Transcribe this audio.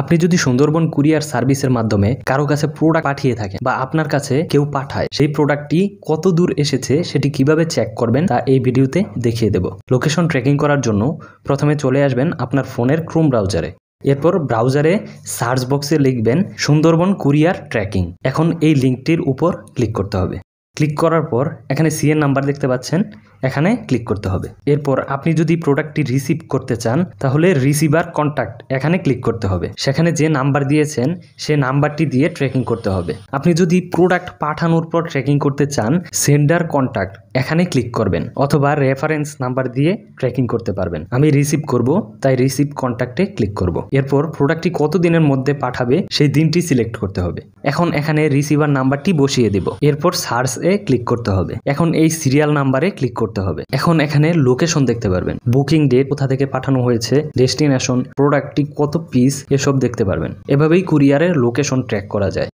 আপনি যদি সুন্দরবন কুরিয়ার সার্ভিসের মাধ্যমে কারো কাছে প্রোডাক্ট পাঠিয়ে থাকেন বা আপনার কাছে কেউ পাঠায় সেই প্রোডাক্টটি কত দূর এসেছে সেটি কিভাবে চেক করবেন তা এই ভিডিওতে দেখিয়ে দেব লোকেশন ট্র্যাকিং করার জন্য প্রথমে চলে আসবেন আপনার ফোনের ক্রোম ব্রাউজারে এরপর ব্রাউজারে সার্চ বক্সে লিখবেন সুন্দরবন কুরিয়ার ট্র্যাকিং এখন এই লিঙ্কটির উপর ক্লিক করতে হবে ক্লিক করার পর এখানে সিএন নাম্বার দেখতে পাচ্ছেন এখানে ক্লিক করতে হবে এরপর আপনি যদি প্রোডাক্টটি রিসিভ করতে চান তাহলে রিসিভার কন্ট্যাক্ট এখানে ক্লিক করতে হবে সেখানে যে নাম্বার দিয়েছেন সে নাম্বারটি দিয়ে ট্রেকিং করতে হবে আপনি যদি প্রোডাক্ট পাঠানোর পর ট্রেকিং করতে চান সেন্ডার কন্ট্যাক্ট এখানে ক্লিক করবেন অথবা রেফারেন্স নাম্বার দিয়ে ট্রেকিং করতে পারবেন আমি রিসিভ করব তাই রিসিভ কন্ট্যাক্টে ক্লিক করব এরপর প্রোডাক্টটি কত দিনের মধ্যে পাঠাবে সেই দিনটি সিলেক্ট করতে হবে এখন এখানে রিসিভার নাম্বারটি বসিয়ে দেব এরপর সার্চ এ ক্লিক করতে হবে এখন এই সিরিয়াল নাম্বারে ক্লিক করতে হবে এখন এখানে লোকেশন দেখতে পারবেন বুকিং ডেট কোথা থেকে পাঠানো হয়েছে ডেস্টিনেশন প্রোডাক্টটি কত পিস এসব দেখতে পারবেন এভাবেই কুরিয়ারের লোকেশন ট্র্যাক করা যায়